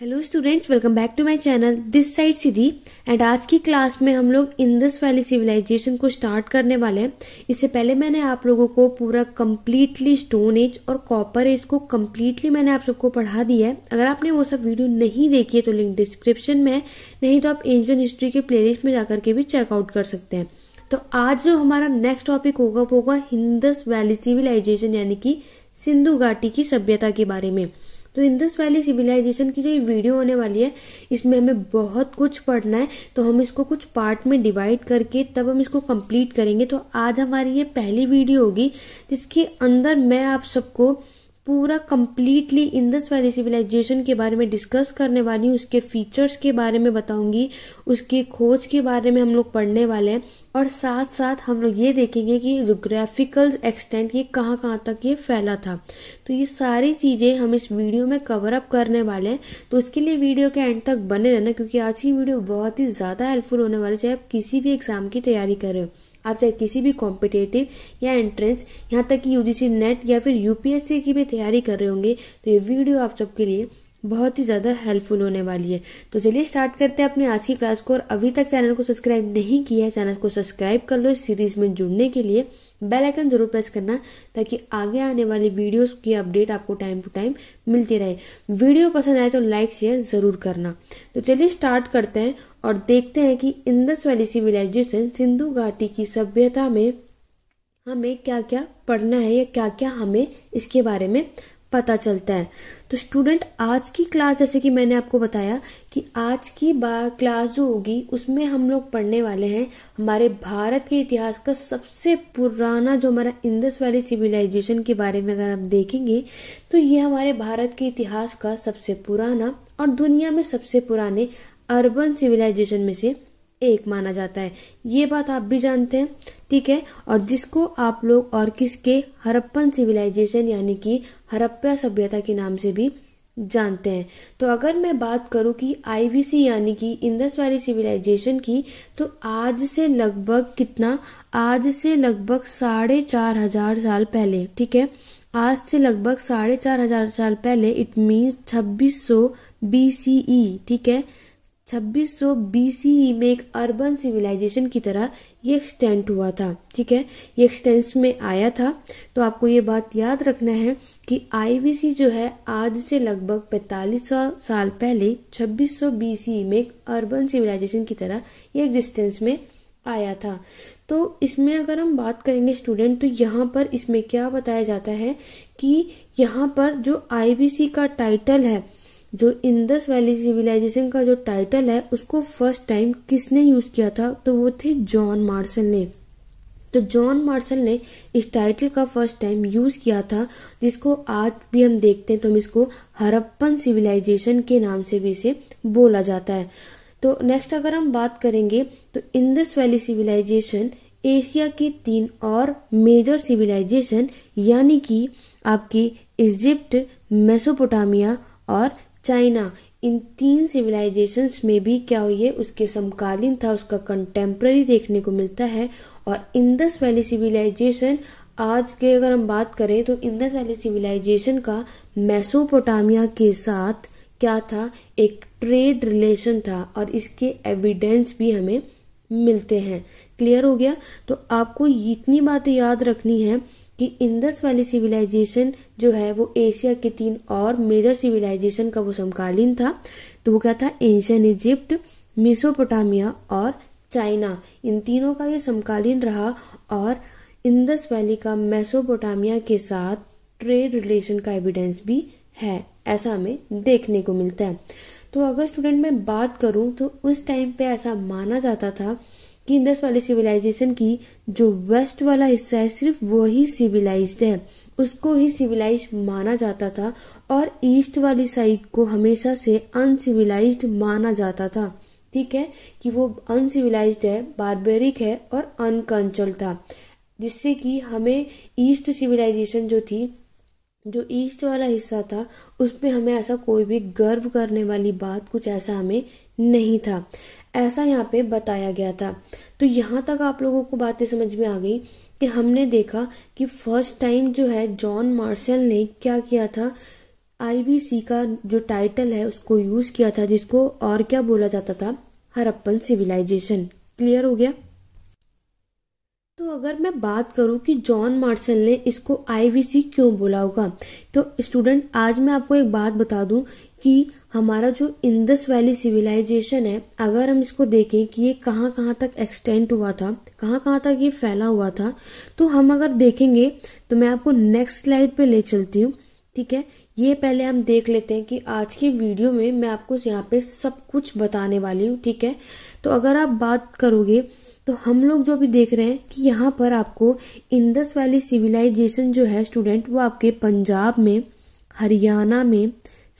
hello students welcome back to my channel this side Siddhi and आज की class में हम लोग इंदस वैली सिविलाइजेशन को स्टार्ट करने वाले हैं इससे पहले मैंने आप लोगों को पूरा कम्प्लीटली स्टोन एज और कॉपर एज को कम्प्लीटली मैंने आप सबको पढ़ा दिया है अगर आपने वो सब वीडियो नहीं देखी है तो लिंक डिस्क्रिप्शन में है नहीं तो आप एंशियन हिस्ट्री के प्ले में जाकर के भी चेकआउट कर सकते हैं तो आज जो हमारा नेक्स्ट टॉपिक होगा वो होगा हिंदस वैली सिविलाइजेशन यानी कि सिंधु घाटी की सभ्यता के बारे में तो इंदस वैली सिविलाइजेशन की जो ये वीडियो होने वाली है इसमें हमें बहुत कुछ पढ़ना है तो हम इसको कुछ पार्ट में डिवाइड करके तब हम इसको कंप्लीट करेंगे तो आज हमारी ये पहली वीडियो होगी जिसके अंदर मैं आप सबको पूरा कम्प्लीटली इंदस वैली सिविलाइजेशन के बारे में डिस्कस करने वाली हूँ उसके फीचर्स के बारे में बताऊंगी उसकी खोज के बारे में हम लोग पढ़ने वाले हैं और साथ साथ हम लोग ये देखेंगे कि जोग्राफिकल एक्सटेंट ये कहाँ कहाँ तक ये फैला था तो ये सारी चीज़ें हम इस वीडियो में कवर अप करने वाले हैं तो उसके लिए वीडियो के एंड तक बने रहना क्योंकि आज की वीडियो बहुत ही ज़्यादा हेल्पफुल होने वाली चाहे आप किसी भी एग्ज़ाम की तैयारी करें आप चाहे किसी भी कॉम्पिटेटिव या एंट्रेंस यहाँ तक कि यूजीसी नेट या फिर यूपीएससी की भी तैयारी कर रहे होंगे तो ये वीडियो आप सबके लिए बहुत ही ज़्यादा हेल्पफुल होने वाली है तो चलिए स्टार्ट करते हैं अपने आज की क्लास को और अभी तक चैनल को सब्सक्राइब नहीं किया है चैनल को सब्सक्राइब कर लो इस सीरीज़ में जुड़ने के लिए बेल आइकन जरूर प्रेस करना ताकि आगे आने वाली वीडियोस की अपडेट आपको टाइम टू टाइम मिलती रहे वीडियो पसंद आए तो लाइक शेयर ज़रूर करना तो चलिए स्टार्ट करते हैं और देखते हैं कि इंदस वैली सिविलाइजेशन सिंधु घाटी की सभ्यता में हमें क्या क्या पढ़ना है या क्या क्या हमें इसके बारे में पता चलता है तो स्टूडेंट आज की क्लास जैसे कि मैंने आपको बताया कि आज की बा क्लास जो होगी उसमें हम लोग पढ़ने वाले हैं हमारे भारत के इतिहास का सबसे पुराना जो हमारा इंदस वैली सिविलाइजेशन के बारे में अगर आप देखेंगे तो ये हमारे भारत के इतिहास का सबसे पुराना और दुनिया में सबसे पुराने अर्बन सिविलाइजेशन में से एक माना जाता है ये बात आप भी जानते हैं ठीक है और जिसको आप लोग और किसके हरप्पन सिविलाइजेशन यानी कि हरप्पा सभ्यता के नाम से भी जानते हैं तो अगर मैं बात करूं कि आईवीसी यानी कि इंदस वैली सिविलाइजेशन की तो आज से लगभग कितना आज से लगभग साढ़े चार हजार साल पहले ठीक है आज से लगभग साढ़े चार हजार साल पहले इट मीन्स छब्बीस सौ बी e, ठीक है छब्बीस सौ में एक अर्बन सिविलाइजेशन की तरह ये एक्सटेंट हुआ था ठीक है ये एक्सटेंस में आया था तो आपको ये बात याद रखना है कि आईवीसी जो है आज से लगभग 4500 साल पहले 2600 सौ में एक अर्बन सिविलाइजेशन की तरह ये एग्जिस्टेंस में आया था तो इसमें अगर हम बात करेंगे स्टूडेंट तो यहाँ पर इसमें क्या बताया जाता है कि यहाँ पर जो आई का टाइटल है जो इंदस वैली सिविलाइजेशन का जो टाइटल है उसको फर्स्ट टाइम किसने यूज़ किया था तो वो थे जॉन मार्शल ने तो जॉन मार्शल ने इस टाइटल का फर्स्ट टाइम यूज़ किया था जिसको आज भी हम देखते हैं तो हम इसको हरप्पन सिविलाइजेशन के नाम से भी इसे बोला जाता है तो नेक्स्ट अगर हम बात करेंगे तो इंदस वैली सिविलाइजेशन एशिया की तीन और मेजर सिविलाइजेशन यानी कि आपकी इजिप्ट मेसोपोटामिया और चाइना इन तीन सिविलाइजेशंस में भी क्या हुई है उसके समकालीन था उसका कंटेम्प्रेरी देखने को मिलता है और इंदस वैली सिविलाइजेशन आज के अगर हम बात करें तो इंदस वैली सिविलाइजेशन का मैसोपोटामिया के साथ क्या था एक ट्रेड रिलेशन था और इसके एविडेंस भी हमें मिलते हैं क्लियर हो गया तो आपको इतनी बातें याद रखनी है कि इंदस वाली सिविलाइजेशन जो है वो एशिया के तीन और मेजर सिविलाइजेशन का वो समकालीन था तो वो क्या था एंशियन इजिप्ट मिसोपोटामिया और चाइना इन तीनों का ये समकालीन रहा और इंदस वैली का मेसोपोटामिया के साथ ट्रेड रिलेशन का एविडेंस भी है ऐसा हमें देखने को मिलता है तो अगर स्टूडेंट मैं बात करूं तो उस टाइम पे ऐसा माना जाता था कि इंदस वाली सिविलाइजेशन की जो वेस्ट वाला हिस्सा है सिर्फ वही सिविलाइज्ड है उसको ही सिविलाइज माना जाता था और ईस्ट वाली साइड को हमेशा से अनसिविलाइज्ड माना जाता था ठीक है कि वो अनसिविलाइज्ड है बारबेरिक है और अनकंट्रोल था जिससे कि हमें ईस्ट सिविलाइजेशन जो थी जो ईस्ट वाला हिस्सा था उसमें हमें ऐसा कोई भी गर्व करने वाली बात कुछ ऐसा हमें नहीं था ऐसा यहाँ पे बताया गया था तो यहाँ तक आप लोगों को बातें समझ में आ गई कि हमने देखा कि फर्स्ट टाइम जो है जॉन मार्शल ने क्या किया था आईबीसी का जो टाइटल है उसको यूज़ किया था जिसको और क्या बोला जाता था हरप्पन सिविलाइजेशन क्लियर हो गया तो अगर मैं बात करूं कि जॉन मार्शल ने इसको आईबीसी क्यों बोला होगा तो स्टूडेंट आज मैं आपको एक बात बता दूं कि हमारा जो इंदस वैली सिविलाइजेशन है अगर हम इसको देखें कि ये कहाँ कहाँ तक एक्सटेंट हुआ था कहाँ कहाँ तक ये फैला हुआ था तो हम अगर देखेंगे तो मैं आपको नेक्स्ट स्लाइड पे ले चलती हूँ ठीक है ये पहले हम देख लेते हैं कि आज की वीडियो में मैं आपको यहाँ पे सब कुछ बताने वाली हूँ ठीक है तो अगर आप बात करोगे तो हम लोग जो अभी देख रहे हैं कि यहाँ पर आपको इंदस वैली सिविलाइजेशन जो है स्टूडेंट वो आपके पंजाब में हरियाणा में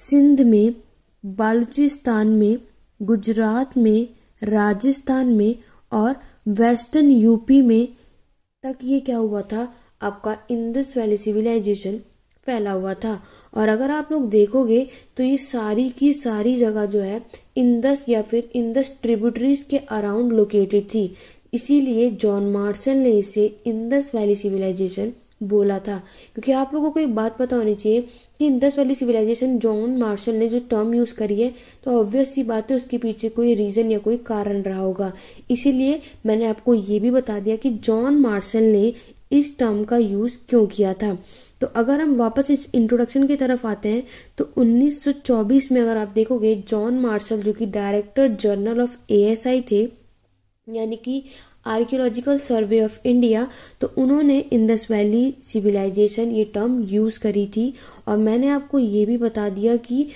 सिंध में बलूचिस्तान में गुजरात में राजस्थान में और वेस्टर्न यूपी में तक ये क्या हुआ था आपका इंदस वैली सिविलाइजेशन फैला हुआ था और अगर आप लोग देखोगे तो ये सारी की सारी जगह जो है इंदस या फिर इंदस ट्रिब्यूटरीज के अराउंड लोकेटेड थी इसीलिए जॉन मार्सल ने इसे इंदस वैली सिविलाइजेशन बोला था क्योंकि आप लोगों को एक बात पता होनी चाहिए कि इंदस वाली सिविलाइजेशन जॉन मार्शल ने जो टर्म यूज़ करी है तो ऑब्वियस सी बात है उसके पीछे कोई रीज़न या कोई कारण रहा होगा इसीलिए मैंने आपको ये भी बता दिया कि जॉन मार्शल ने इस टर्म का यूज़ क्यों किया था तो अगर हम वापस इस इंट्रोडक्शन की तरफ आते हैं तो 1924 में अगर आप देखोगे जॉन मार्शल जो कि डायरेक्टर जनरल ऑफ एएसआई थे यानी कि आर्कियोलॉजिकल सर्वे ऑफ इंडिया तो उन्होंने इंदस वैली सिविलाइजेशन ये टर्म यूज़ करी थी और मैंने आपको ये भी बता दिया कि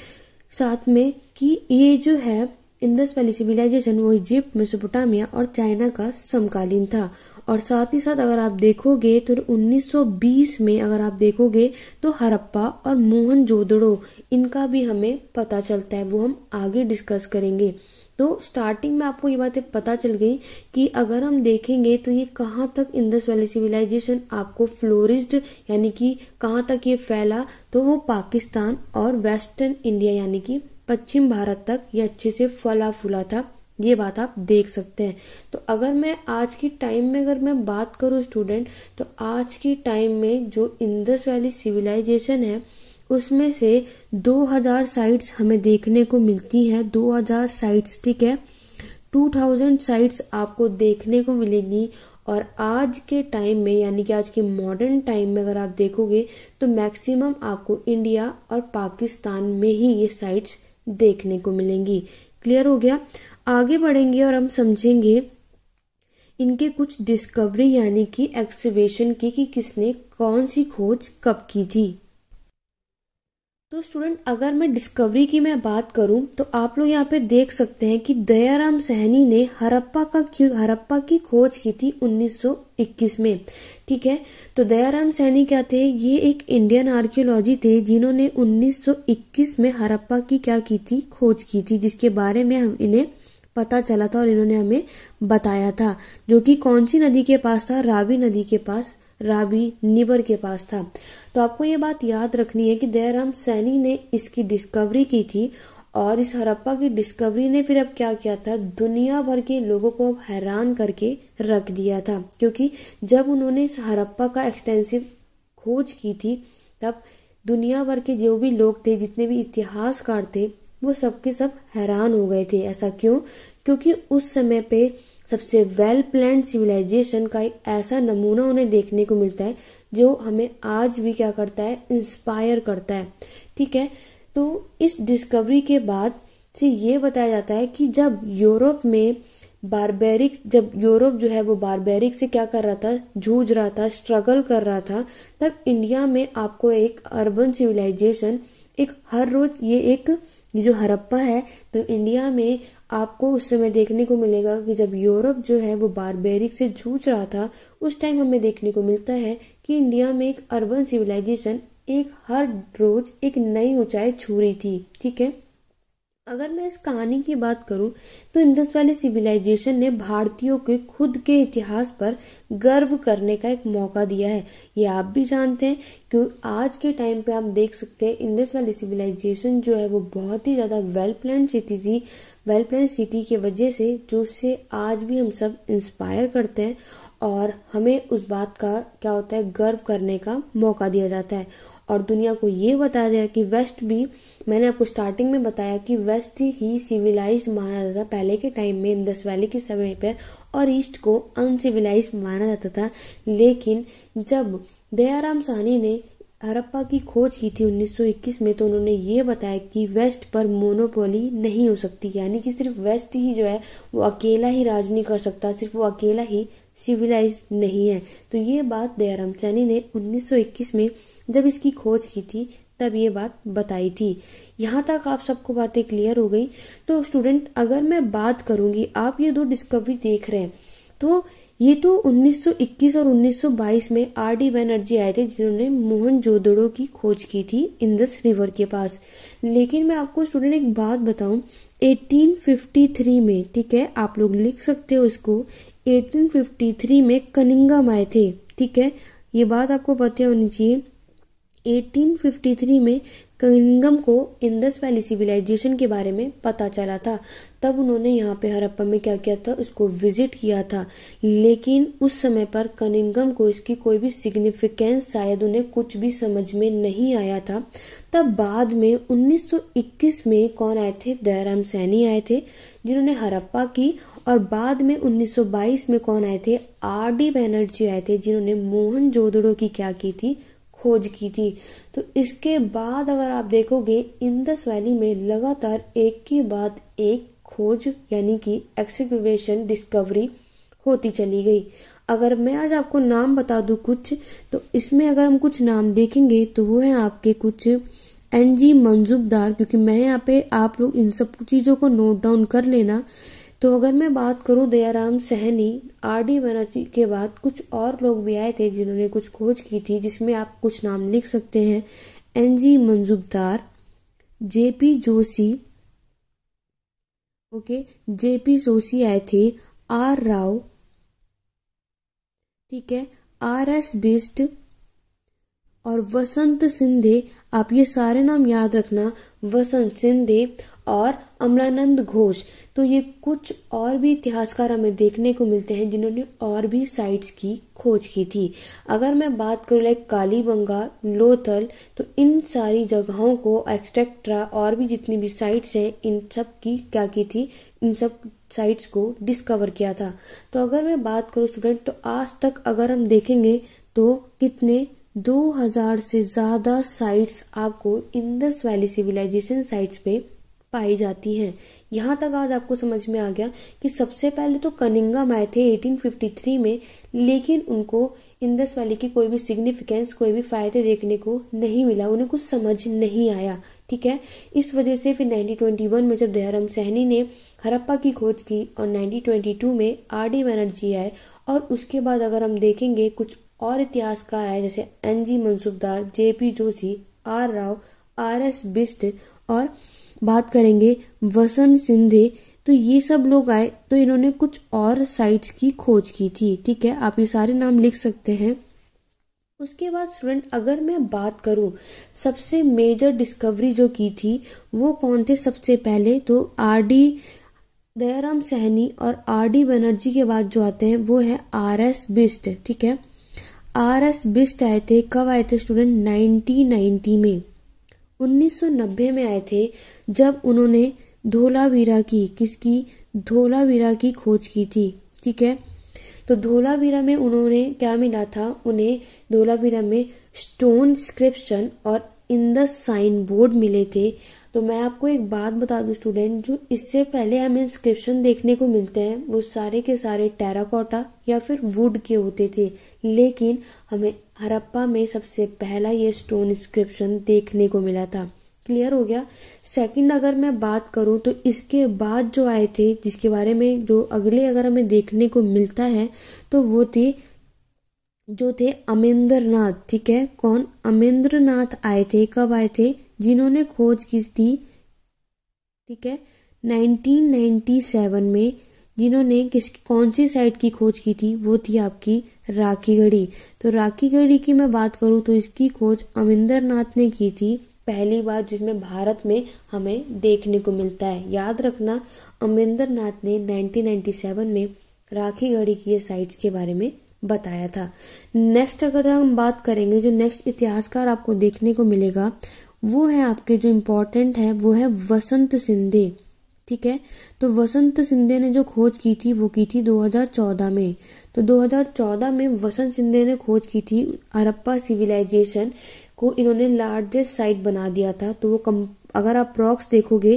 साथ में कि ये जो है इंदस वैली सिविलाइजेशन वो इजिप्ट मेसोपोटामिया और चाइना का समकालीन था और साथ ही साथ अगर आप देखोगे तो 1920 में अगर आप देखोगे तो हरप्पा और मोहन जोदड़ो इनका भी हमें पता चलता है वो हम आगे डिस्कस करेंगे तो स्टार्टिंग में आपको ये बातें पता चल गई कि अगर हम देखेंगे तो ये कहाँ तक इंदस वैली सिविलाइजेशन आपको फ्लोरिस्ड यानी कि कहाँ तक ये फैला तो वो पाकिस्तान और वेस्टर्न इंडिया यानी कि पश्चिम भारत तक ये अच्छे से फला फूला था ये बात आप देख सकते हैं तो अगर मैं आज की टाइम में अगर मैं बात करूँ स्टूडेंट तो आज की टाइम में जो इंदस वैली सिविलाइजेशन है उसमें से 2000 साइट्स हमें देखने को मिलती हैं 2000 साइट्स ठीक है 2000 साइट्स आपको देखने को मिलेंगी और आज के टाइम में यानी कि आज के मॉडर्न टाइम में अगर आप देखोगे तो मैक्सिमम आपको इंडिया और पाकिस्तान में ही ये साइट्स देखने को मिलेंगी क्लियर हो गया आगे बढ़ेंगे और हम समझेंगे इनके कुछ डिस्कवरी यानी कि एक्सवेशन की कि किसने कौन सी खोज कब की थी तो स्टूडेंट अगर मैं डिस्कवरी की मैं बात करूं तो आप लोग यहाँ पे देख सकते हैं कि दयाराम सहनी ने हरप्पा का हरप्पा की खोज की थी 1921 में ठीक है तो दयाराम सहनी क्या थे ये एक इंडियन आर्कियोलॉजी थे जिन्होंने 1921 में हरप्पा की क्या की थी खोज की थी जिसके बारे में हम इन्हें पता चला था और इन्होंने हमें बताया था जो कि कौन सी नदी के पास था रावी नदी के पास रावी निबर के पास था तो आपको ये बात याद रखनी है कि दयाराम सैनी ने इसकी डिस्कवरी की थी और इस हड़प्पा की डिस्कवरी ने फिर अब क्या किया था दुनिया भर के लोगों को अब हैरान करके रख दिया था क्योंकि जब उन्होंने इस हड़प्पा का एक्सटेंसिव खोज की थी तब दुनिया भर के जो भी लोग थे जितने भी इतिहासकार थे वो सबके सब हैरान हो गए थे ऐसा क्यों क्योंकि उस समय पे सबसे वेल प्लान सिविलाइजेशन का एक ऐसा नमूना उन्हें देखने को मिलता है जो हमें आज भी क्या करता है इंस्पायर करता है ठीक है तो इस डिस्कवरी के बाद से ये बताया जाता है कि जब यूरोप में बारबेरिक जब यूरोप जो है वो बारबेरिक से क्या कर रहा था जूझ रहा था स्ट्रगल कर रहा था तब इंडिया में आपको एक अर्बन सिविलाइजेशन एक हर रोज ये एक ये जो हरप्पा है तो इंडिया में आपको उस समय देखने को मिलेगा कि जब यूरोप जो है वो बारबेरिक से जूझ रहा था उस टाइम हमें देखने को मिलता है कि इंडिया में एक अर्बन सिविलाइजेशन एक हर रोज एक नई ऊंचाई छू रही थी ठीक है अगर मैं इस कहानी की बात करूं तो इंदस वाले सिविलाइजेशन ने भारतीयों के खुद के इतिहास पर गर्व करने का एक मौका दिया है ये आप भी जानते हैं कि आज के टाइम पे आप देख सकते हैं इंदस वाले सिविलाइजेशन जो है वो बहुत ही ज़्यादा वेल प्लान सिटी थी वेल प्लान सिटी के वजह से जो उससे आज भी हम सब इंस्पायर करते हैं और हमें उस बात का क्या होता है गर्व करने का मौका दिया जाता है और दुनिया को ये बताया गया कि वेस्ट भी मैंने आपको स्टार्टिंग में बताया कि वेस्ट ही सिविलाइज्ड माना जाता था पहले के टाइम में इंदस वैली के समय पर और ईस्ट को अनसिविलाइज्ड माना जाता था लेकिन जब दयाराम साहनी ने हरप्पा की खोज की थी 1921 में तो उन्होंने ये बताया कि वेस्ट पर मोनोपोली नहीं हो सकती यानी कि सिर्फ वेस्ट ही जो है वो अकेला ही राज नहीं कर सकता सिर्फ वो अकेला ही सिविलाइज नहीं है तो ये बात दयाराम सैनी ने 1921 में जब इसकी खोज की थी तब ये बात बताई थी यहाँ तक आप सबको बातें क्लियर हो गई तो स्टूडेंट अगर मैं बात करूँगी आप ये दो डिस्कवरी देख रहे हैं तो ये तो 1921 और 1922 में आर डी बैनर्जी आए थे जिन्होंने मोहन जोदड़ो की खोज की थी इंदस रिवर के पास लेकिन मैं आपको स्टूडेंट एक बात बताऊं 1853 में ठीक है आप लोग लिख सकते हो इसको 1853 में कनिंगम आए थे ठीक है ये बात आपको पता होनी चाहिए 1853 में कनिंगम को इंदस वैली सिविलाइजेशन के बारे में पता चला था तब उन्होंने यहाँ पे हरप्पा में क्या किया था उसको विजिट किया था लेकिन उस समय पर कनिंगम को इसकी कोई भी सिग्निफिकेंस शायद उन्हें कुछ भी समझ में नहीं आया था तब बाद में 1921 में कौन आए थे दयाराम सैनी आए थे जिन्होंने हरप्पा की और बाद में 1922 में कौन आए थे आर डी बैनर्जी आए थे जिन्होंने मोहन जोदड़ो की क्या की थी खोज की थी तो इसके बाद अगर आप देखोगे इंदस वैली में लगातार एक के बाद एक खोज यानी कि एक्सक्यूवेशन डिस्कवरी होती चली गई अगर मैं आज आपको नाम बता दूं कुछ तो इसमें अगर हम कुछ नाम देखेंगे तो वो है आपके कुछ एन जी मंजूबदार क्योंकि मैं यहाँ पे आप लोग इन सब चीज़ों को नोट डाउन कर लेना तो अगर मैं बात करूँ दयाराम सहनी आर डी बनर्जी के बाद कुछ और लोग भी आए थे जिन्होंने कुछ खोज की थी जिसमें आप कुछ नाम लिख सकते हैं N G Majumdar J P Joshi okay J P Joshi आए थे आर राव ठीक है आर एस बेस्ट और वसंत सिंधे आप ये सारे नाम याद रखना वसंत सिंधे और अमलानंद घोष तो ये कुछ और भी इतिहासकार हमें देखने को मिलते हैं जिन्होंने और भी साइट्स की खोज की थी अगर मैं बात करूँ लाइक कालीबंगा लोथल तो इन सारी जगहों को एक्सट्रेक्ट्रा और भी जितनी भी साइट्स हैं इन सब की क्या की थी इन सब साइट्स को डिस्कवर किया था तो अगर मैं बात करूँ स्टूडेंट तो आज तक अगर हम देखेंगे तो कितने 2000 से ज़्यादा साइट्स आपको इंदस वैली सिविलाइजेशन साइट्स पे पाई जाती हैं यहाँ तक आज आपको समझ में आ गया कि सबसे पहले तो कनिंगम आए थे 1853 में लेकिन उनको इंदस वैली की कोई भी सिग्निफिकेंस कोई भी फ़ायदे देखने को नहीं मिला उन्हें कुछ समझ नहीं आया ठीक है इस वजह से फिर 1921 में जब दयाराम सहनी ने हरप्पा की खोज की और 1922 में आर डी बनर्जी आए और उसके बाद अगर हम देखेंगे कुछ और इतिहासकार आए जैसे N G Majumdar J P Joshi R Rao R S Bisht और बात करेंगे वसंत सिंधे तो ये सब लोग आए तो इन्होंने कुछ और साइट्स की खोज की थी ठीक है आप ये सारे नाम लिख सकते हैं उसके बाद स्टूडेंट अगर मैं बात करूं सबसे मेजर डिस्कवरी जो की थी वो कौन थे सबसे पहले तो आर डी दयाराम सहनी और आर डी बनर्जी के बाद जो आते हैं वो है आर एस बिस्ट ठीक है आर एस बिस्ट आए थे कब आए थे स्टूडेंट 1990 में 1990 में आए थे जब उन्होंने धोलावीरा की किसकी धोलावीरा की खोज की थी ठीक है तो धोलावीरा में उन्होंने क्या मिला था उन्हें धोलावीरा में स्टोन स्क्रिप्शन और इंदस साइन बोर्ड मिले थे तो मैं आपको एक बात बता दूं स्टूडेंट जो इससे पहले हमें इंस्क्रिप्शन देखने को मिलते हैं वो सारे के सारे टेराकोटा या फिर वुड के होते थे लेकिन हमें हरप्पा में सबसे पहला ये स्टोन इंस्क्रिप्शन देखने को मिला था क्लियर हो गया सेकंड अगर मैं बात करूँ तो इसके बाद जो आए थे जिसके बारे में जो अगले अगर हमें देखने को मिलता है तो वो थे जो थे अमेंद्रनाथ ठीक है कौन अमेंद्रनाथ आए थे कब आए थे जिन्होंने खोज की थी ठीक है 1997 में जिन्होंने किस कौन सी साइट की खोज की थी वो थी आपकी राखी गढ़ी तो राखी गढ़ी की मैं बात करूँ तो इसकी खोज अमिंदर नाथ ने की थी पहली बार जिसमें भारत में हमें देखने को मिलता है याद रखना अमिंदर नाथ ने 1997 में राखी गढ़ी की साइट्स के बारे में बताया था नेक्स्ट अगर हम बात करेंगे जो नेक्स्ट इतिहासकार आपको देखने को मिलेगा वो है आपके जो इम्पोर्टेंट है वो है वसंत सिंधे ठीक है तो वसंत सिंधे ने जो खोज की थी वो की थी 2014 में तो 2014 में वसंत शिंदे ने खोज की थी हरप्पा सिविलाइजेशन को इन्होंने लार्जेस्ट साइट बना दिया था तो वो कम अगर आप प्रॉक्स देखोगे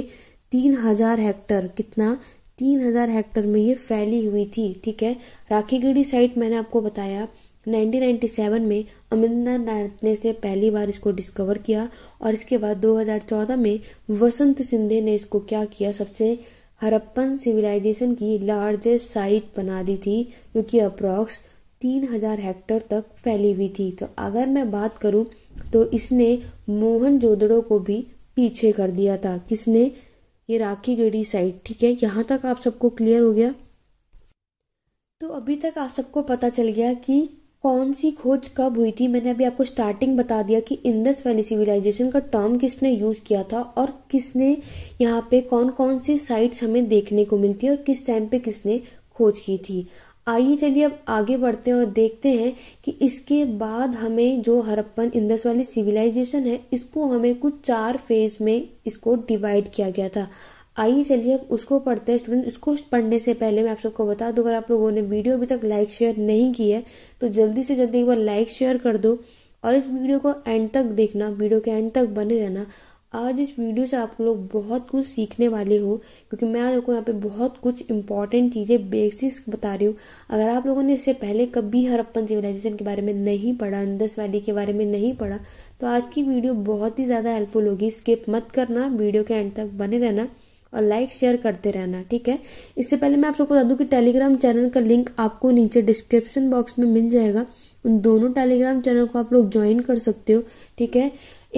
तीन हजार हेक्टर कितना तीन हजार हेक्टर में ये फैली हुई थी ठीक है राखीगढ़ी साइट मैंने आपको बताया 1997 में अमिंदर नाथ ने से पहली बार इसको डिस्कवर किया और इसके बाद 2014 में वसंत शिंदे ने इसको क्या किया सबसे हरप्पन सिविलाइजेशन की लार्जेस्ट साइट बना दी थी जो कि अप्रॉक्स तीन हजार हेक्टर तक फैली हुई थी तो अगर मैं बात करूं तो इसने मोहन जोदड़ो को भी पीछे कर दिया था किसने ये राखी गढ़ी साइट ठीक है यहाँ तक आप सबको क्लियर हो गया तो अभी तक आप सबको पता चल गया कि कौन सी खोज कब हुई थी मैंने अभी आपको स्टार्टिंग बता दिया कि इंदस वैली सिविलाइजेशन का टर्म किसने यूज़ किया था और किसने यहाँ पे कौन कौन सी साइट्स हमें देखने को मिलती है और किस टाइम पे किसने खोज की थी आइए चलिए अब आगे बढ़ते हैं और देखते हैं कि इसके बाद हमें जो हरप्पन इंदस वाली सिविलाइजेशन है इसको हमें कुछ चार फेज में इसको डिवाइड किया गया था आइए चलिए अब उसको पढ़ते हैं स्टूडेंट इसको पढ़ने से पहले मैं आप सबको बता दूँ अगर आप लोगों ने वीडियो अभी तक लाइक शेयर नहीं की है तो जल्दी से जल्दी एक बार लाइक शेयर कर दो और इस वीडियो को एंड तक देखना वीडियो के एंड तक बने रहना आज इस वीडियो से आप लोग बहुत कुछ सीखने वाले हो क्योंकि मैं आप लोगों को यहाँ पे बहुत कुछ इंपॉर्टेंट चीज़ें बेसिक्स बता रही हूँ अगर आप लोगों ने इससे पहले कभी हरप्पन सिविलाइजेशन के बारे में नहीं पढ़ा अंदस वैली के बारे में नहीं पढ़ा तो आज की वीडियो बहुत ही ज़्यादा हेल्पफुल होगी स्किप मत करना वीडियो के एंड तक बने रहना और लाइक शेयर करते रहना ठीक है इससे पहले मैं आप सबको बता दूँ कि टेलीग्राम चैनल का लिंक आपको नीचे डिस्क्रिप्शन बॉक्स में मिल जाएगा उन दोनों टेलीग्राम चैनल को आप लोग ज्वाइन कर सकते हो ठीक है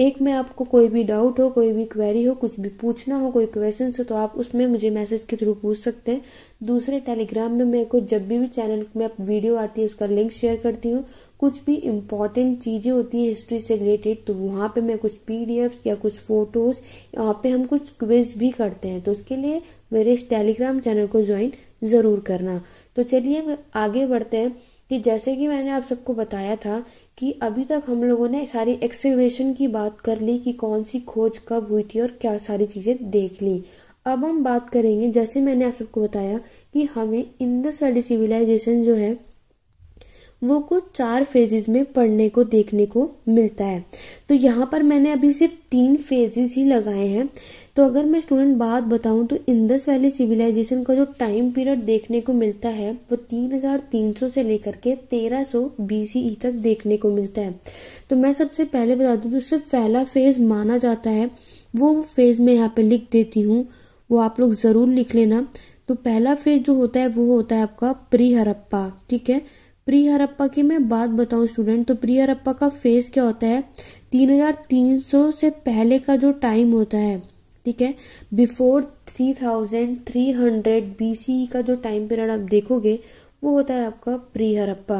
एक में आपको कोई भी डाउट हो कोई भी क्वेरी हो कुछ भी पूछना हो कोई क्वेश्चन हो तो आप उसमें मुझे मैसेज के थ्रू पूछ सकते हैं दूसरे टेलीग्राम में मेरे को जब भी भी चैनल में आप वीडियो आती है उसका लिंक शेयर करती हूँ कुछ भी इंपॉर्टेंट चीज़ें होती है हिस्ट्री से रिलेटेड तो वहाँ पे मैं कुछ पी या कुछ फ़ोटोज़ यहाँ पे हम कुछ क्विज भी करते हैं तो उसके लिए मेरे इस टेलीग्राम चैनल को ज्वाइन ज़रूर करना तो चलिए आगे बढ़ते हैं कि जैसे कि मैंने आप सबको बताया था कि अभी तक हम लोगों ने सारी एक्सेवेशन की बात कर ली कि कौन सी खोज कब हुई थी और क्या सारी चीज़ें देख ली अब हम बात करेंगे जैसे मैंने आप सबको बताया कि हमें इंदस वैली सिविलाइजेशन जो है वो कुछ चार फेजेस में पढ़ने को देखने को मिलता है तो यहाँ पर मैंने अभी सिर्फ तीन फेजेस ही लगाए हैं तो अगर मैं स्टूडेंट बात बताऊं तो इंदस वैली सिविलाइजेशन का जो टाइम पीरियड देखने को मिलता है वो 3300 से लेकर के 1300 सौ e तक देखने को मिलता है तो मैं सबसे पहले बता दूं तो जो उससे पहला फेज माना जाता है वो फेज मैं यहाँ पे लिख देती हूँ वो आप लोग ज़रूर लिख लेना तो पहला फेज जो होता है वो होता है आपका प्री हरप्पा ठीक है प्री हरप्पा की मैं बात बताऊं स्टूडेंट तो प्री हरप्पा का फेज क्या होता है 3300 से पहले का जो टाइम होता है ठीक है before three thousand three hundred B C का जो टाइम पीरियड आप देखोगे वो होता है आपका प्री हरप्पा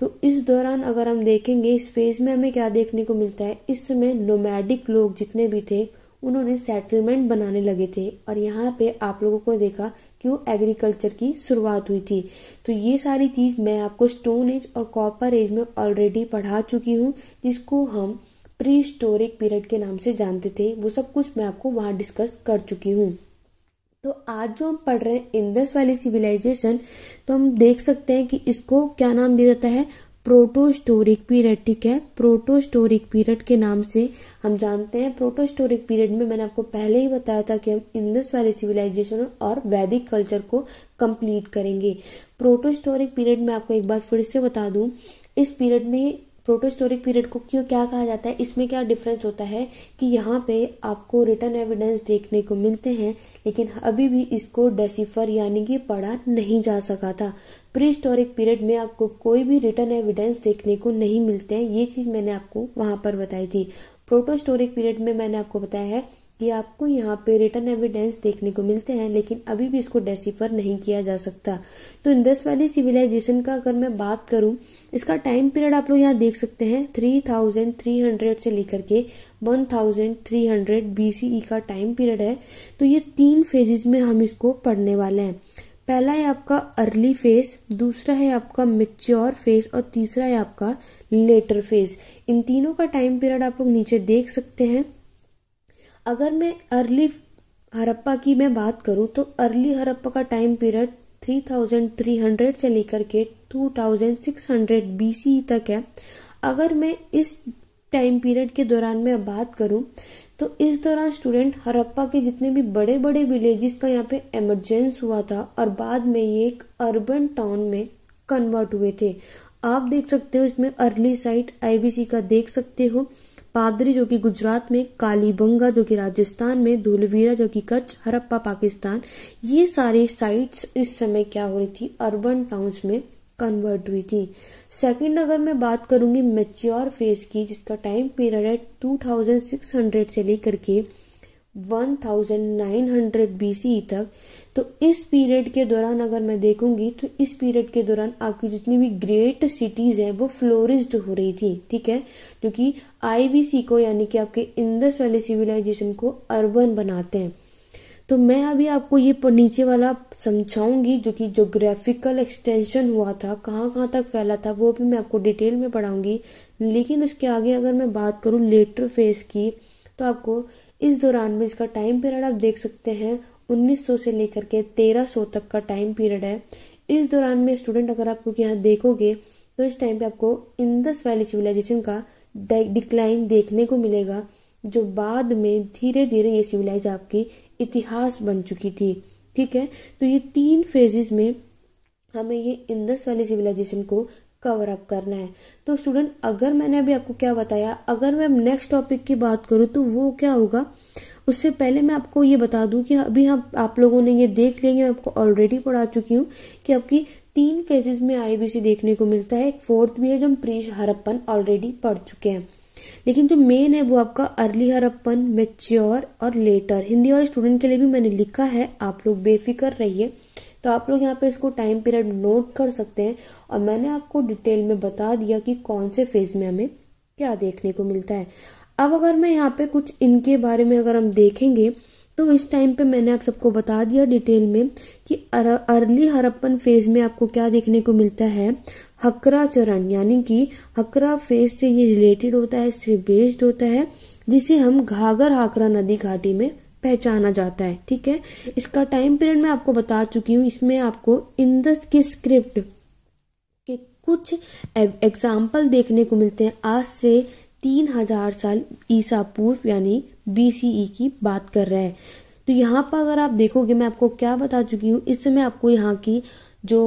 तो इस दौरान अगर हम देखेंगे इस फेज में हमें क्या देखने को मिलता है इस समय नोमैडिक लोग जितने भी थे उन्होंने सेटलमेंट बनाने लगे थे और यहाँ पे आप लोगों को देखा कि वो एग्रीकल्चर की शुरुआत हुई थी तो ये सारी चीज़ मैं आपको स्टोन एज और कॉपर एज में ऑलरेडी पढ़ा चुकी हूँ जिसको हम प्री स्टोरिक पीरियड के नाम से जानते थे वो सब कुछ मैं आपको वहाँ डिस्कस कर चुकी हूँ तो आज जो हम पढ़ रहे हैं इंदस वैली सिविलाइजेशन तो हम देख सकते हैं कि इसको क्या नाम दिया जाता है प्रोटोस्टोरिक पीरियड ठीक है प्रोटोस्टोरिक पीरियड के नाम से हम जानते हैं प्रोटोस्टोरिक पीरियड में मैंने आपको पहले ही बताया था कि हम इंदस वाले सिविलाइजेशन और वैदिक कल्चर को कंप्लीट करेंगे प्रोटोस्टोरिक पीरियड में आपको एक बार फिर से बता दूं इस पीरियड में प्रोटोस्टोरिक पीरियड को क्यों क्या कहा जाता है इसमें क्या डिफरेंस होता है कि यहाँ पे आपको रिटर्न एविडेंस देखने को मिलते हैं लेकिन अभी भी इसको डेसीफर यानी कि पढ़ा नहीं जा सका था प्री स्टोरिक पीरियड में आपको कोई भी रिटर्न एविडेंस देखने को नहीं मिलते हैं ये चीज़ मैंने आपको वहाँ पर बताई थी प्रोटोस्टोरिक पीरियड में मैंने आपको बताया है कि आपको यहाँ पे रिटर्न एविडेंस देखने को मिलते हैं लेकिन अभी भी इसको डेसीफर नहीं किया जा सकता तो इंदस वैली सिविलाइजेशन का अगर मैं बात करूँ इसका टाइम पीरियड आप लोग यहाँ देख सकते हैं थ्री थाउजेंड थ्री हंड्रेड से लेकर के one thousand three hundred B C E का टाइम पीरियड है तो ये तीन फेजेज में हम इसको पढ़ने वाले हैं पहला है आपका अर्ली फेज दूसरा है आपका मेच्योर फेज और तीसरा है आपका लेटर फेज़ इन तीनों का टाइम पीरियड आप लोग नीचे देख सकते हैं अगर मैं अर्ली हरप्पा की मैं बात करूँ तो अर्ली हरप्पा का टाइम पीरियड 3300 से लेकर के 2600 बीसी e तक है अगर मैं इस टाइम पीरियड के दौरान मैं बात करूँ तो इस दौरान स्टूडेंट हरप्पा के जितने भी बड़े बड़े विलेजेस का यहाँ पे एमरजेंस हुआ था और बाद में ये एक अर्बन टाउन में कन्वर्ट हुए थे आप देख सकते हो इसमें अर्ली साइट आईबीसी का देख सकते हो पादरी जो कि गुजरात में कालीबंगा जो कि राजस्थान में धुलवीरा जो कि कच्छ हरप्पा पाकिस्तान ये सारी साइट्स इस समय क्या हो रही थी अर्बन टाउन्स में कन्वर्ट हुई थी सेकंड अगर मैं बात करूंगी मेच्योर फेज की जिसका टाइम पीरियड है 2600 से लेकर के 1900 बीसी e तक तो इस पीरियड के दौरान अगर मैं देखूंगी तो इस पीरियड के दौरान आपकी जितनी भी ग्रेट सिटीज़ हैं वो फ्लोरिस्ड हो रही थी ठीक है जो कि आईबीसी को यानी कि आपके इंदस वाले सिविलाइजेशन को अर्बन बनाते हैं तो मैं अभी आपको ये नीचे वाला समझाऊंगी जो कि जोग्राफिकल एक्सटेंशन हुआ था कहाँ कहाँ तक फैला था वो भी मैं आपको डिटेल में पढ़ाऊंगी लेकिन उसके आगे अगर मैं बात करूँ लेटर फेस की तो आपको इस दौरान में इसका टाइम पीरियड आप देख सकते हैं 1900 से लेकर के 1300 तक का टाइम पीरियड है इस दौरान में स्टूडेंट अगर आप यहाँ देखोगे तो इस टाइम पे आपको इंदस वैली सिविलाइजेशन का डिक्लाइन देखने को मिलेगा जो बाद में धीरे धीरे ये सिविलाइज आपकी इतिहास बन चुकी थी ठीक है तो ये तीन फेजेस में हमें ये इंदस वैली सिविलाइजेशन को कवर अप करना है तो स्टूडेंट अगर मैंने अभी आपको क्या बताया अगर मैं नेक्स्ट टॉपिक की बात करूँ तो वो क्या होगा उससे पहले मैं आपको ये बता दूं कि अभी हम हाँ, आप लोगों ने ये देख लिया मैं आपको ऑलरेडी पढ़ा चुकी हूँ कि आपकी तीन फेजेस में आईबीसी देखने को मिलता है एक फोर्थ भी है जो हम प्री हरप्पन ऑलरेडी पढ़ चुके हैं लेकिन जो मेन है वो आपका अर्ली हरप्पन मेच्योर और लेटर हिंदी वाले स्टूडेंट के लिए भी मैंने लिखा है आप लोग बेफिक्र रहिए तो आप लोग यहाँ पे इसको टाइम पीरियड नोट कर सकते हैं और मैंने आपको डिटेल में बता दिया कि कौन से फेज में हमें क्या देखने को मिलता है अब अगर मैं यहाँ पे कुछ इनके बारे में अगर हम देखेंगे तो इस टाइम पे मैंने आप सबको बता दिया डिटेल में कि अर, अर्ली हरप्पन फेज में आपको क्या देखने को मिलता है हकरा चरण यानी कि हकरा फेज से ये रिलेटेड होता है इससे बेस्ड होता है जिसे हम घाघर हाकरा नदी घाटी में पहचाना जाता है ठीक है इसका टाइम पीरियड मैं आपको बता चुकी हूँ इसमें आपको इंदस की स्क्रिप्ट के कुछ एग्जाम्पल e, देखने को मिलते हैं आज से तीन हज़ार साल ईसा पूर्व यानी बी सी ई की बात कर रहा है तो यहाँ पर अगर आप देखोगे मैं आपको क्या बता चुकी हूँ इस समय आपको यहाँ की जो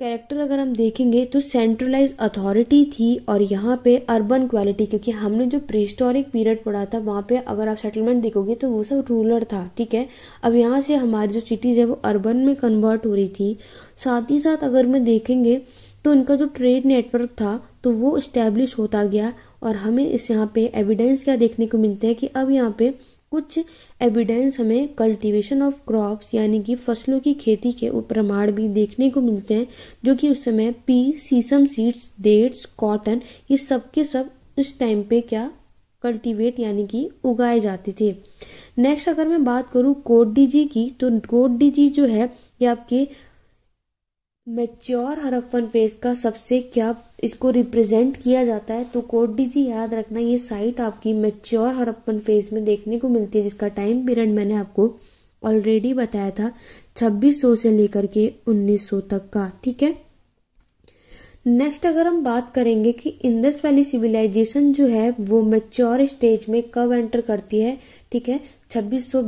कैरेक्टर अगर हम देखेंगे तो सेंट्रलाइज अथॉरिटी थी और यहाँ पे अर्बन क्वालिटी क्योंकि हमने जो प्रिस्टोरिक पीरियड पढ़ा था वहाँ पे अगर आप सेटलमेंट देखोगे तो वो सब रूरल था ठीक है अब यहाँ से हमारी जो सिटीज़ है वो अर्बन में कन्वर्ट हो रही थी साथ ही साथ अगर मैं देखेंगे तो इनका जो ट्रेड नेटवर्क था तो वो इस्टेब्लिश होता गया और हमें इस यहाँ पे एविडेंस क्या देखने को मिलते हैं कि अब यहाँ पे कुछ एविडेंस हमें कल्टीवेशन ऑफ क्रॉप्स यानी कि फसलों की खेती के प्रमाण भी देखने को मिलते हैं जो कि उस समय pea sesame seeds dates cotton ये सब के सब इस टाइम पे क्या कल्टीवेट यानी कि उगाए जाते थे नेक्स्ट अगर मैं बात करूँ जी की तो जी जो है ये आपके मेच्योर हरप्पन फेस का सबसे क्या इसको रिप्रेजेंट किया जाता है तो कोड डीजी याद रखना ये साइट आपकी मेच्योर हरप्पन फेस में देखने को मिलती है जिसका टाइम पीरियड मैंने आपको ऑलरेडी बताया था 2600 से लेकर के 1900 तक का ठीक है नेक्स्ट अगर हम बात करेंगे कि इंदस वैली सिविलाइजेशन जो है वो मेच्योर स्टेज में कब एंटर करती है ठीक है 2600 सौ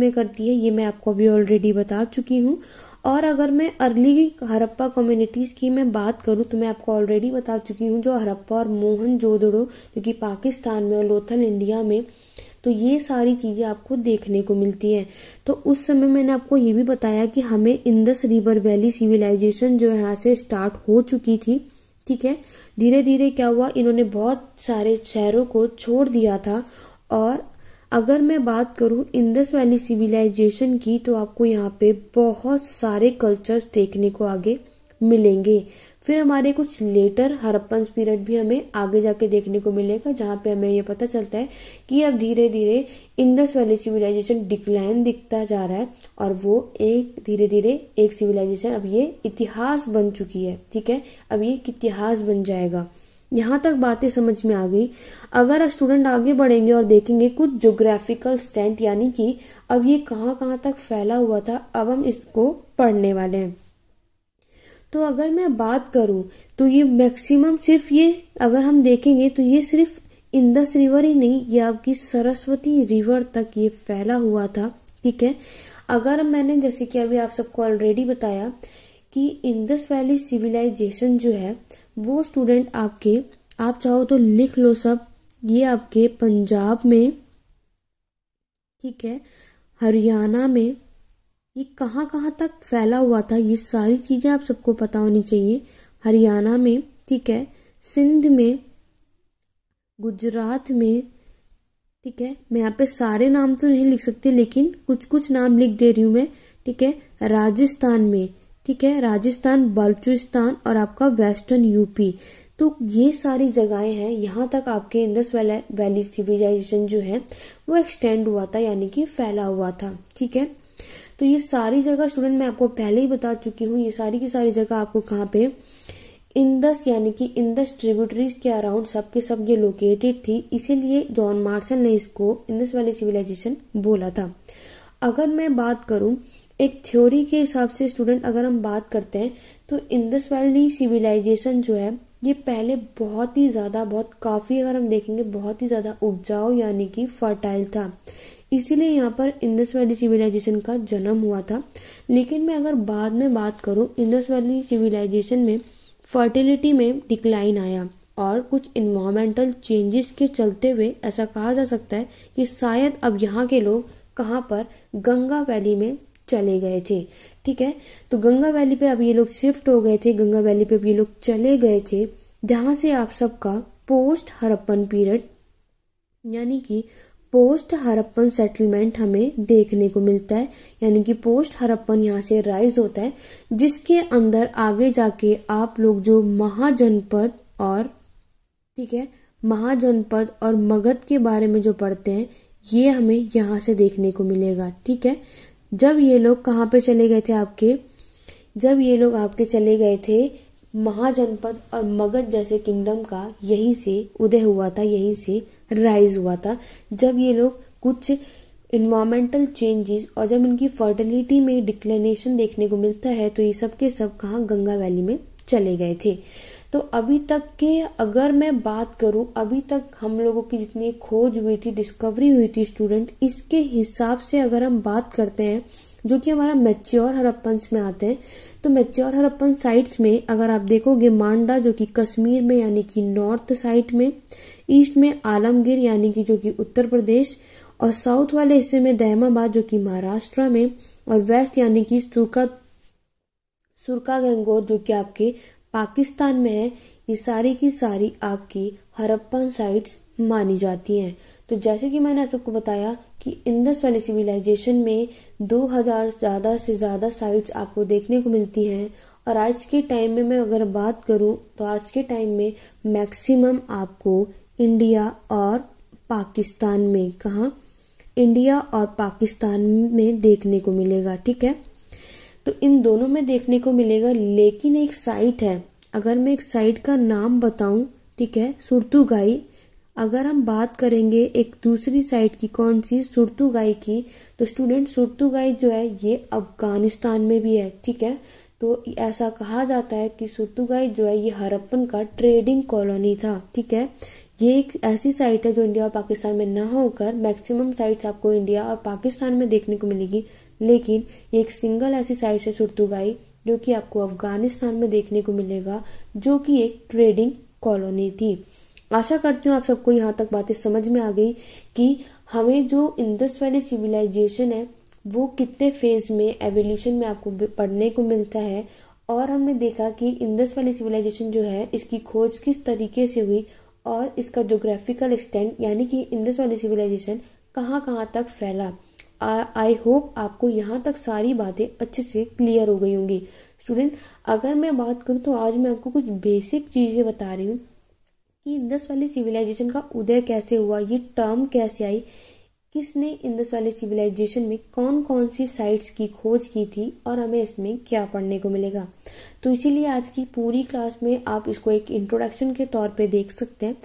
में करती है ये मैं आपको अभी ऑलरेडी बता चुकी हूँ और अगर मैं अर्ली हरप्पा कम्युनिटीज़ की मैं बात करूँ तो मैं आपको ऑलरेडी बता चुकी हूँ जो हरप्पा और मोहन जोदड़ो जो कि पाकिस्तान में और लोथल इंडिया में तो ये सारी चीज़ें आपको देखने को मिलती हैं तो उस समय मैंने आपको ये भी बताया कि हमें इंदस रिवर वैली सिविलाइजेशन जो यहाँ से स्टार्ट हो चुकी थी ठीक है धीरे धीरे क्या हुआ इन्होंने बहुत सारे शहरों को छोड़ दिया था और अगर मैं बात करूँ इंदस वैली सिविलाइजेशन की तो आपको यहाँ पे बहुत सारे कल्चर्स देखने को आगे मिलेंगे फिर हमारे कुछ लेटर हरप्पन पीरियड भी हमें आगे जाके देखने को मिलेगा जहाँ पे हमें ये पता चलता है कि अब धीरे धीरे इंदस वैली सिविलाइजेशन डिक्लाइन दिखता जा रहा है और वो एक धीरे धीरे एक सिविलाइजेशन अब ये इतिहास बन चुकी है ठीक है अब ये एक इतिहास बन जाएगा यहाँ तक बातें समझ में आ गई अगर स्टूडेंट आगे बढ़ेंगे और देखेंगे कुछ जोग्राफिकल स्टेंट यानी कि अब ये कहाँ कहाँ तक फैला हुआ था अब हम इसको पढ़ने वाले हैं तो अगर मैं बात करूँ तो ये मैक्सिमम सिर्फ ये अगर हम देखेंगे तो ये सिर्फ इंदस रिवर ही नहीं ये आपकी सरस्वती रिवर तक ये फैला हुआ था ठीक है अगर मैंने जैसे कि अभी आप सबको ऑलरेडी बताया कि इंदस वैली सिविलाइजेशन जो है वो स्टूडेंट आपके आप चाहो तो लिख लो सब ये आपके पंजाब में ठीक है हरियाणा में ये कहाँ कहाँ तक फैला हुआ था ये सारी चीज़ें आप सबको पता होनी चाहिए हरियाणा में ठीक है सिंध में गुजरात में ठीक है मैं यहाँ पे सारे नाम तो नहीं लिख सकती लेकिन कुछ कुछ नाम लिख दे रही हूँ मैं ठीक है राजस्थान में ठीक है राजस्थान बलूचिस्तान और आपका वेस्टर्न यूपी तो ये सारी जगहें हैं यहाँ तक आपके इंदस वैली सिविलाइजेशन जो है वो एक्सटेंड हुआ था यानी कि फैला हुआ था ठीक है तो ये सारी जगह स्टूडेंट मैं आपको पहले ही बता चुकी हूँ ये सारी की सारी जगह आपको कहाँ पे इंदस यानी कि इंदस ट्रिब्यूटरीज के अराउंड सब के सब ये लोकेटेड थी इसीलिए जॉन मार्सल ने इसको इंदस वैली सिविलाइजेशन बोला था अगर मैं बात करूँ एक थ्योरी के हिसाब से स्टूडेंट अगर हम बात करते हैं तो इंदस वैली सिविलाइजेशन जो है ये पहले बहुत ही ज़्यादा बहुत काफ़ी अगर हम देखेंगे बहुत ही ज़्यादा उपजाऊ यानी कि फर्टाइल था इसीलिए यहाँ पर इंदस वैली सिविलाइजेशन का जन्म हुआ था लेकिन मैं अगर बाद में बात करूँ इंदस वैली सिविलाइजेशन में फर्टिलिटी में डिक्लाइन आया और कुछ इन्वामेंटल चेंजेस के चलते हुए ऐसा कहा जा सकता है कि शायद अब यहाँ के लोग कहाँ पर गंगा वैली में चले गए थे ठीक है तो गंगा वैली पे अब ये लोग शिफ्ट हो गए थे गंगा वैली पे अब ये लोग चले गए थे जहाँ से आप सबका पोस्ट हरप्पन पीरियड यानी कि पोस्ट हरप्पन सेटलमेंट हमें देखने को मिलता है यानी कि पोस्ट हरप्पन यहाँ से राइज होता है जिसके अंदर आगे जाके आप लोग जो महाजनपद और ठीक है महाजनपद और मगध के बारे में जो पढ़ते हैं ये हमें यहाँ से देखने को मिलेगा ठीक है जब ये लोग कहाँ पे चले गए थे आपके जब ये लोग आपके चले गए थे महाजनपद और मगध जैसे किंगडम का यहीं से उदय हुआ था यहीं से राइज हुआ था जब ये लोग कुछ इन्वामेंटल चेंजेस और जब इनकी फर्टिलिटी में डिक्लेनेशन देखने को मिलता है तो ये सब के सब कहाँ गंगा वैली में चले गए थे तो अभी तक के अगर मैं बात करूं अभी तक हम लोगों की जितनी खोज हुई थी डिस्कवरी हुई थी स्टूडेंट इसके हिसाब से अगर हम बात करते हैं जो कि हमारा मेच्योर हरप्पन्स में आते हैं तो मेच्योर हरप्पन साइट्स में अगर आप देखोगे मांडा जो कि कश्मीर में यानी कि नॉर्थ साइड में ईस्ट में आलमगीर यानी कि जो कि उत्तर प्रदेश और साउथ वाले हिस्से में दहमाबाद जो कि महाराष्ट्र में और वेस्ट यानी कि सुरका सुरका गंगोर जो कि आपके पाकिस्तान में है ये सारी की सारी आपकी हरप्पन साइट्स मानी जाती हैं तो जैसे कि मैंने आप सबको बताया कि इंदस वाली सिविलाइजेशन में 2000 ज़्यादा से ज़्यादा साइट्स आपको देखने को मिलती हैं और आज के टाइम में मैं अगर बात करूं तो आज के टाइम में मैक्सिमम आपको इंडिया और पाकिस्तान में कहाँ इंडिया और पाकिस्तान में देखने को मिलेगा ठीक है तो इन दोनों में देखने को मिलेगा लेकिन एक साइट है अगर मैं एक साइट का नाम बताऊं ठीक है गाई अगर हम बात करेंगे एक दूसरी साइट की कौन सी गाई की तो स्टूडेंट गाई जो है ये अफगानिस्तान में भी है ठीक है तो ऐसा कहा जाता है कि गाई जो है ये हरप्पन का ट्रेडिंग कॉलोनी था ठीक है ये एक ऐसी साइट है जो इंडिया और पाकिस्तान में ना होकर मैक्सिमम साइट्स आपको इंडिया और पाकिस्तान में देखने को मिलेगी लेकिन एक सिंगल ऐसी साइट है आई जो कि आपको अफगानिस्तान में देखने को मिलेगा जो कि एक ट्रेडिंग कॉलोनी थी आशा करती हूँ आप सबको यहाँ तक बातें समझ में आ गई कि हमें जो इंदस वैली सिविलाइजेशन है वो कितने फेज में एवोल्यूशन में आपको पढ़ने को मिलता है और हमने देखा कि इंदस वैली सिविलाइजेशन जो है इसकी खोज किस तरीके से हुई और इसका जोग्राफिकल एक्सटेंड यानी कि इंदस वैली सिविलाइजेशन कहाँ कहाँ तक फैला आई होप आपको यहाँ तक सारी बातें अच्छे से क्लियर हो गई होंगी स्टूडेंट अगर मैं बात करूँ तो आज मैं आपको कुछ बेसिक चीज़ें बता रही हूँ कि इंदस वाली सिविलाइजेशन का उदय कैसे हुआ ये टर्म कैसे आई किसने इंदस वाली सिविलाइजेशन में कौन कौन सी साइट्स की खोज की थी और हमें इसमें क्या पढ़ने को मिलेगा तो इसीलिए आज की पूरी क्लास में आप इसको एक इंट्रोडक्शन के तौर पे देख सकते हैं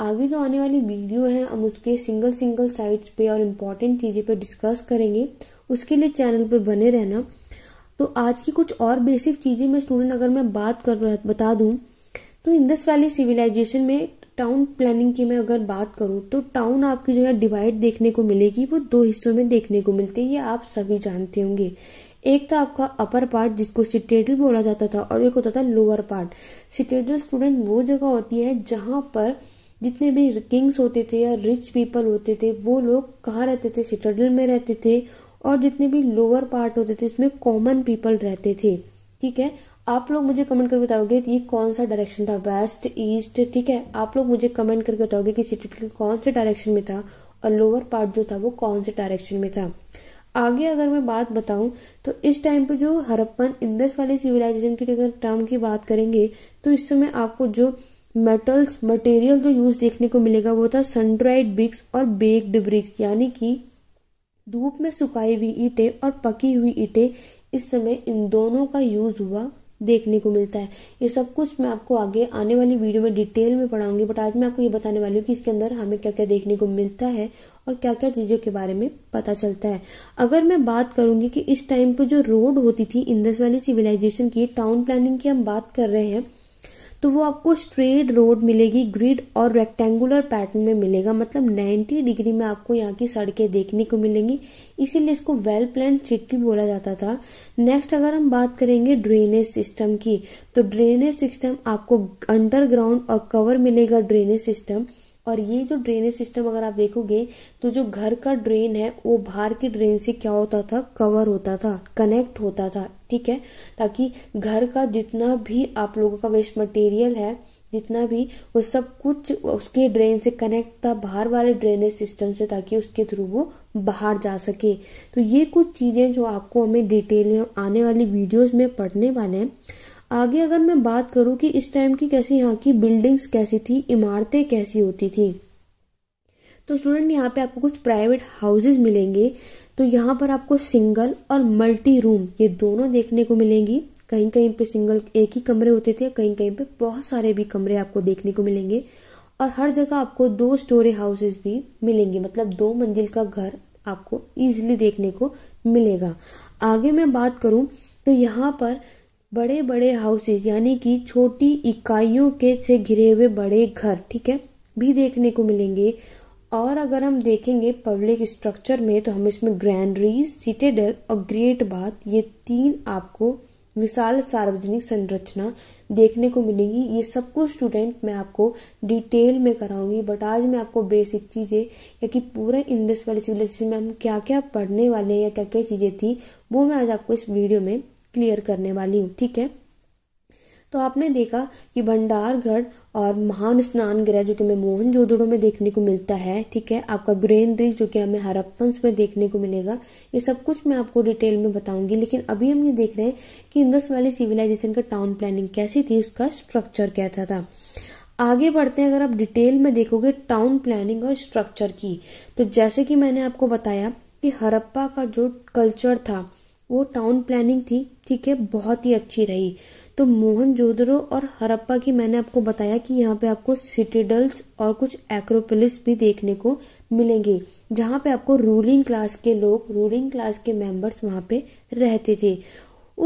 आगे जो आने वाली वीडियो है हम उसके सिंगल सिंगल साइट्स पे और इम्पॉर्टेंट चीज़ें पे डिस्कस करेंगे उसके लिए चैनल पे बने रहना तो आज की कुछ और बेसिक चीज़ें मैं स्टूडेंट अगर मैं बात कर बता दूँ तो इंदस वैली सिविलाइजेशन में टाउन प्लानिंग की मैं अगर बात करूँ तो टाउन आपकी जो है डिवाइड देखने को मिलेगी वो दो हिस्सों में देखने को मिलती है ये आप सभी जानते होंगे एक था तो आपका अपर पार्ट जिसको सिटेडल बोला जाता था और एक होता था लोअर पार्ट सिटेडल स्टूडेंट वो जगह होती है जहाँ पर जितने भी किंग्स होते थे या रिच पीपल होते थे वो लोग कहाँ रहते थे सिटाडल में रहते थे और जितने भी लोअर पार्ट होते थे उसमें कॉमन पीपल रहते थे ठीक है आप लोग मुझे कमेंट करके बताओगे ये कौन सा डायरेक्शन था वेस्ट ईस्ट ठीक है आप लोग मुझे कमेंट करके बताओगे कि सिटी कौन से डायरेक्शन में था और लोअर पार्ट जो था वो कौन से डायरेक्शन में था आगे अगर मैं बात बताऊं तो इस टाइम पे जो हरप्पन इंदस वाली सिविलाइजेशन की अगर टर्म की बात करेंगे तो इस समय आपको जो मेटल्स मटेरियल जो यूज देखने को मिलेगा वो था सनड्राइड ब्रिक्स और बेक्ड ब्रिक्स यानी कि धूप में सुखाई हुई ईंटें और पकी हुई ईंटें इस समय इन दोनों का यूज हुआ देखने को मिलता है ये सब कुछ मैं आपको आगे आने वाली वीडियो में डिटेल में पढ़ाऊंगी बट आज मैं आपको ये बताने वाली हूँ कि इसके अंदर हमें क्या क्या देखने को मिलता है और क्या क्या चीज़ों के बारे में पता चलता है अगर मैं बात करूंगी कि इस टाइम पर जो रोड होती थी इंदस वैली सिविलाइजेशन की टाउन प्लानिंग की हम बात कर रहे हैं तो वो आपको स्ट्रेट रोड मिलेगी ग्रिड और रेक्टेंगुलर पैटर्न में मिलेगा मतलब 90 डिग्री में आपको यहाँ की सड़कें देखने को मिलेंगी इसीलिए इसको वेल प्लान सिटी बोला जाता था नेक्स्ट अगर हम बात करेंगे ड्रेनेज सिस्टम की तो ड्रेनेज सिस्टम आपको अंडरग्राउंड और कवर मिलेगा ड्रेनेज सिस्टम और ये जो ड्रेनेज सिस्टम अगर आप देखोगे तो जो घर का ड्रेन है वो बाहर की ड्रेन से क्या होता था कवर होता था कनेक्ट होता था ठीक है ताकि घर का जितना भी आप लोगों का वेस्ट मटेरियल है जितना भी वो सब कुछ उसके ड्रेन से कनेक्ट था बाहर वाले ड्रेनेज सिस्टम से ताकि उसके थ्रू वो बाहर जा सके तो ये कुछ चीज़ें जो आपको हमें डिटेल में आने वाली वीडियोज में पढ़ने वाले हैं आगे अगर मैं बात करूँ कि इस टाइम की कैसी यहाँ की बिल्डिंग्स कैसी थी इमारतें कैसी होती थी तो स्टूडेंट यहाँ पे आपको कुछ प्राइवेट हाउसेज मिलेंगे तो यहाँ पर आपको सिंगल और मल्टी रूम ये दोनों देखने को मिलेंगी कहीं कहीं पे सिंगल एक ही कमरे होते थे कहीं कहीं पे बहुत सारे भी कमरे आपको देखने को मिलेंगे और हर जगह आपको दो स्टोरी हाउसेज भी मिलेंगे मतलब दो मंजिल का घर आपको ईजिली देखने को मिलेगा आगे मैं बात करूँ तो यहाँ पर बड़े बड़े हाउसेज यानी कि छोटी इकाइयों के से घिरे हुए बड़े घर ठीक है भी देखने को मिलेंगे और अगर हम देखेंगे पब्लिक स्ट्रक्चर में तो हम इसमें ग्रैंडरीज सिटेडल और ग्रेट बात ये तीन आपको विशाल सार्वजनिक संरचना देखने को मिलेंगी ये सब कुछ स्टूडेंट मैं आपको डिटेल में कराऊंगी बट आज मैं आपको बेसिक चीज़ें या कि पूरे इंदस वाले सिविलाइजेशन में हम क्या क्या पढ़ने वाले हैं या क्या क्या चीज़ें थी वो मैं आज आपको इस वीडियो में क्लियर करने वाली हूँ ठीक है तो आपने देखा कि भंडारगढ़ और महान स्नान गृह जो कि हमें मोहन जोदड़ो में देखने को मिलता है ठीक है आपका ग्रेनरी जो कि हमें हरप्पंस में देखने को मिलेगा ये सब कुछ मैं आपको डिटेल में बताऊंगी लेकिन अभी हम ये देख रहे हैं कि इंदस वैली सिविलाइजेशन का टाउन प्लानिंग कैसी थी उसका स्ट्रक्चर कैसा था आगे बढ़ते हैं अगर आप डिटेल में देखोगे टाउन प्लानिंग और स्ट्रक्चर की तो जैसे कि मैंने आपको बताया कि हरप्पा का जो कल्चर था वो टाउन प्लानिंग थी ठीक है बहुत ही अच्छी रही तो मोहन जोधरो और हरप्पा की मैंने आपको बताया कि यहाँ पे आपको सिटीडल्स और कुछ एक्रोपोलिस भी देखने को मिलेंगे जहाँ पे आपको रूलिंग क्लास के लोग रूलिंग क्लास के मेंबर्स वहाँ पे रहते थे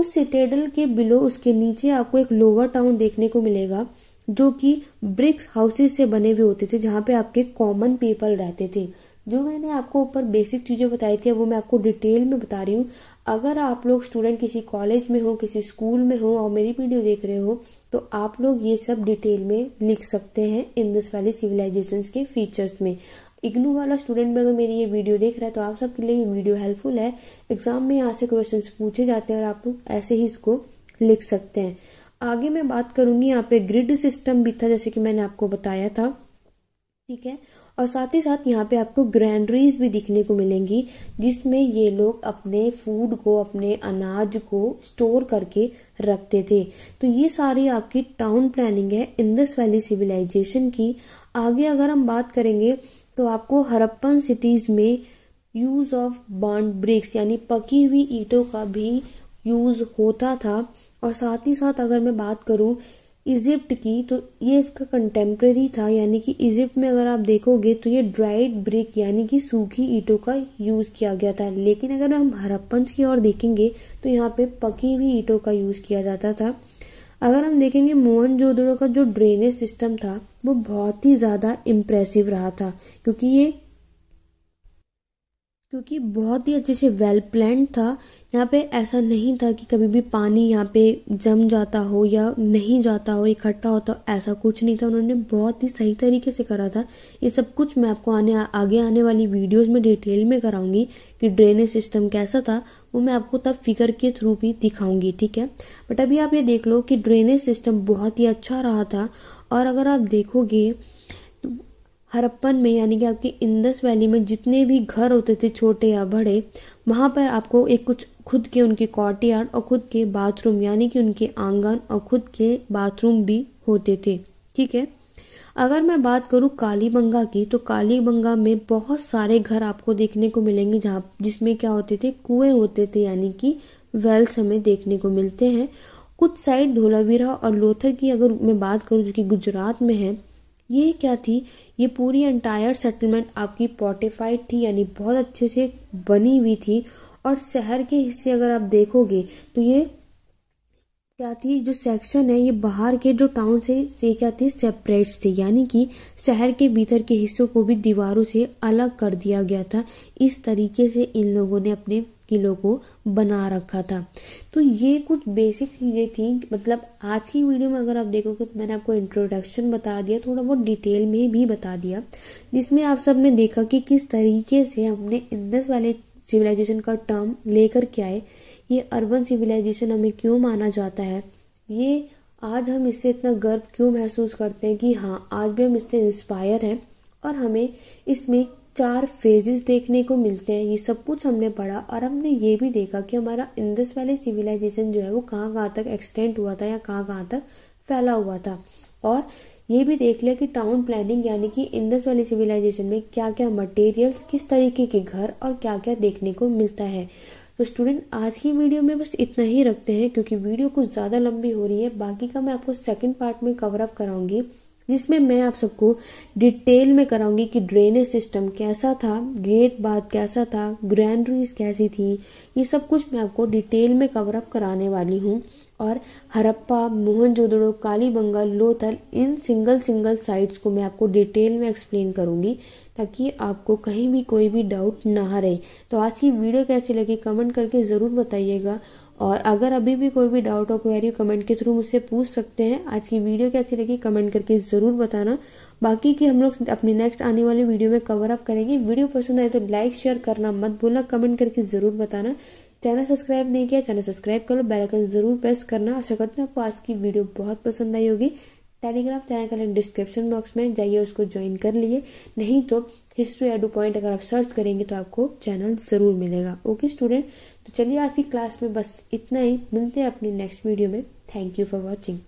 उस सिटेडल के बिलो उसके नीचे आपको एक लोअर टाउन देखने को मिलेगा जो कि ब्रिक्स हाउसेस से बने हुए होते थे जहाँ पे आपके कॉमन पीपल रहते थे जो मैंने आपको ऊपर बेसिक चीज़ें बताई थी वो मैं आपको डिटेल में बता रही हूँ अगर आप लोग स्टूडेंट किसी कॉलेज में हो किसी स्कूल में हो और मेरी वीडियो देख रहे हो तो आप लोग ये सब डिटेल में लिख सकते हैं इंदस वैली सिविलाइजेशन के फीचर्स में इग्नू वाला स्टूडेंट भी अगर मेरी ये वीडियो देख रहा है तो आप सबके लिए भी वीडियो हेल्पफुल है एग्जाम में यहाँ से क्वेश्चन पूछे जाते हैं और आप लोग ऐसे ही इसको लिख सकते हैं आगे मैं बात करूंगी यहाँ पे ग्रिड सिस्टम भी था जैसे कि मैंने आपको बताया था ठीक है और साथ ही साथ यहाँ पे आपको ग्रैंडरीज भी दिखने को मिलेंगी जिसमें ये लोग अपने फूड को अपने अनाज को स्टोर करके रखते थे तो ये सारी आपकी टाउन प्लानिंग है इंदस वैली सिविलाइजेशन की आगे अगर हम बात करेंगे तो आपको हरप्पन सिटीज़ में यूज़ ऑफ बॉन्ड ब्रिक्स यानी पकी हुई ईटों का भी यूज़ होता था और साथ ही साथ अगर मैं बात करूँ इजिप्ट की तो ये इसका कंटेम्प्रेरी था यानी कि इजिप्ट में अगर आप देखोगे तो ये ड्राइड ब्रिक यानी कि सूखी ईंटों का यूज़ किया गया था लेकिन अगर हम हरप्पन्स की ओर देखेंगे तो यहाँ पे पकी हुई ईंटों का यूज़ किया जाता था अगर हम देखेंगे मोहन का जो ड्रेनेज सिस्टम था वो बहुत ही ज़्यादा इम्प्रेसिव रहा था क्योंकि ये क्योंकि बहुत ही अच्छे से वेल प्लान था यहाँ पे ऐसा नहीं था कि कभी भी पानी यहाँ पे जम जाता हो या नहीं जाता हो इकट्ठा होता हो तो ऐसा कुछ नहीं था उन्होंने बहुत ही सही तरीके से करा था ये सब कुछ मैं आपको आने आगे आने वाली वीडियोस में डिटेल में कराऊंगी कि ड्रेनेज सिस्टम कैसा था वो मैं आपको तब फिगर के थ्रू भी दिखाऊंगी ठीक है बट अभी आप ये देख लो कि ड्रेनेज सिस्टम बहुत ही अच्छा रहा था और अगर आप देखोगे हरप्पन में यानी कि आपके इंदस वैली में जितने भी घर होते थे छोटे या बड़े वहाँ पर आपको एक कुछ खुद के उनके कॉट यार्ड और खुद के बाथरूम यानी कि उनके आंगन और खुद के बाथरूम भी होते थे ठीक है अगर मैं बात करूँ कालीबंगा की तो कालीबंगा में बहुत सारे घर आपको देखने को मिलेंगे जहाँ जिसमें क्या होते थे कुएं होते थे यानी कि वेल्स हमें देखने को मिलते हैं कुछ साइड धोलावीरा और लोथर की अगर मैं बात करूँ जो कि गुजरात में है ये क्या थी ये पूरी एंटायर सेटलमेंट आपकी पोर्टिफाइड थी यानी बहुत अच्छे से बनी हुई थी और शहर के हिस्से अगर आप देखोगे तो ये क्या थी जो सेक्शन है ये बाहर के जो टाउन से से क्या थे सेपरेट्स थे यानी कि शहर के भीतर के हिस्सों को भी दीवारों से अलग कर दिया गया था इस तरीके से इन लोगों ने अपने किलो को बना रखा था तो ये कुछ बेसिक चीज़ें थी मतलब आज की वीडियो में अगर आप देखोगे तो मैंने आपको इंट्रोडक्शन बता दिया थोड़ा बहुत डिटेल में भी बता दिया जिसमें आप सब ने देखा कि किस तरीके से हमने इंदस वाले सिविलाइजेशन का टर्म लेकर के आए ये अर्बन सिविलाइजेशन हमें क्यों माना जाता है ये आज हम इससे इतना गर्व क्यों महसूस करते हैं कि हाँ आज भी हम इससे इंस्पायर हैं और हमें इसमें चार फेजेस देखने को मिलते हैं ये सब कुछ हमने पढ़ा और हमने ये भी देखा कि हमारा इंदस वैली सिविलाइजेशन जो है वो कहाँ कहाँ तक एक्सटेंड हुआ था या कहाँ कहाँ तक फैला हुआ था और ये भी देख लिया कि टाउन प्लानिंग यानी कि इंदस वैली सिविलाइजेशन में क्या क्या मटेरियल्स किस तरीके के घर और क्या क्या देखने को मिलता है तो स्टूडेंट आज की वीडियो में बस इतना ही रखते हैं क्योंकि वीडियो कुछ ज़्यादा लंबी हो रही है बाकी का मैं आपको सेकेंड पार्ट में कवर अप कराऊंगी जिसमें मैं आप सबको डिटेल में कराऊंगी कि ड्रेनेज सिस्टम कैसा था गेट बात कैसा था ग्रैंडरीज कैसी थी ये सब कुछ मैं आपको डिटेल में कवर अप कराने वाली हूँ और हरप्पा मोहनजोदड़ो कालीबंगा लोथल इन सिंगल सिंगल साइट्स को मैं आपको डिटेल में एक्सप्लेन करूँगी ताकि आपको कहीं भी कोई भी डाउट ना रहे तो आज की वीडियो कैसी लगी कमेंट करके ज़रूर बताइएगा और अगर अभी भी कोई भी डाउट और क्वेरी कमेंट के थ्रू मुझसे पूछ सकते हैं आज की वीडियो कैसी लगी कमेंट करके ज़रूर बताना बाकी की हम लोग अपनी नेक्स्ट आने वाली वीडियो में कवर अप करेंगे वीडियो पसंद आए तो लाइक शेयर करना मत भूलना कमेंट करके ज़रूर बताना चैनल सब्सक्राइब नहीं किया चैनल सब्सक्राइब करो बेल आइकन ज़रूर प्रेस करना आशा करते हैं आपको आज की वीडियो बहुत पसंद आई होगी टेलीग्राम चैनल का लिंक डिस्क्रिप्शन बॉक्स में जाइए उसको ज्वाइन कर लिए नहीं तो हिस्ट्री एडू पॉइंट अगर आप सर्च करेंगे तो आपको चैनल ज़रूर मिलेगा ओके स्टूडेंट तो चलिए आज की क्लास में बस इतना ही मिलते हैं अपनी नेक्स्ट वीडियो में थैंक यू फॉर वॉचिंग